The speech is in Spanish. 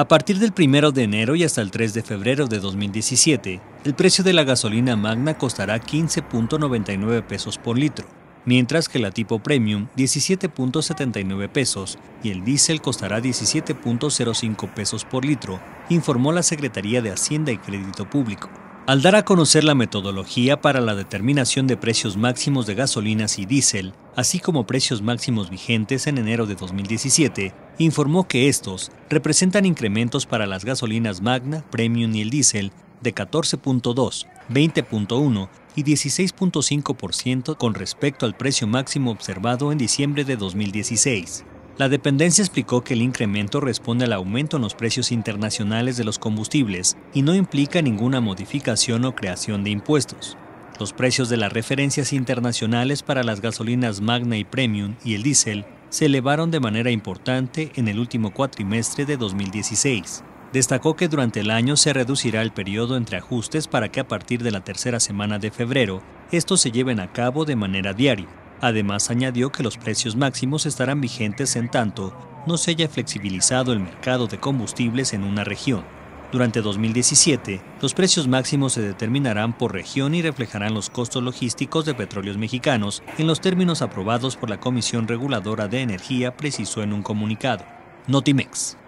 A partir del 1 de enero y hasta el 3 de febrero de 2017, el precio de la gasolina magna costará 15.99 pesos por litro, mientras que la tipo premium 17.79 pesos y el diésel costará 17.05 pesos por litro, informó la Secretaría de Hacienda y Crédito Público. Al dar a conocer la metodología para la determinación de precios máximos de gasolinas y diésel, así como precios máximos vigentes en enero de 2017, informó que estos representan incrementos para las gasolinas Magna, Premium y el diésel de 14.2, 20.1 y 16.5% con respecto al precio máximo observado en diciembre de 2016. La dependencia explicó que el incremento responde al aumento en los precios internacionales de los combustibles y no implica ninguna modificación o creación de impuestos. Los precios de las referencias internacionales para las gasolinas Magna y Premium y el diésel se elevaron de manera importante en el último cuatrimestre de 2016. Destacó que durante el año se reducirá el periodo entre ajustes para que a partir de la tercera semana de febrero estos se lleven a cabo de manera diaria. Además, añadió que los precios máximos estarán vigentes en tanto no se haya flexibilizado el mercado de combustibles en una región. Durante 2017, los precios máximos se determinarán por región y reflejarán los costos logísticos de petróleos mexicanos en los términos aprobados por la Comisión Reguladora de Energía, precisó en un comunicado. Notimex.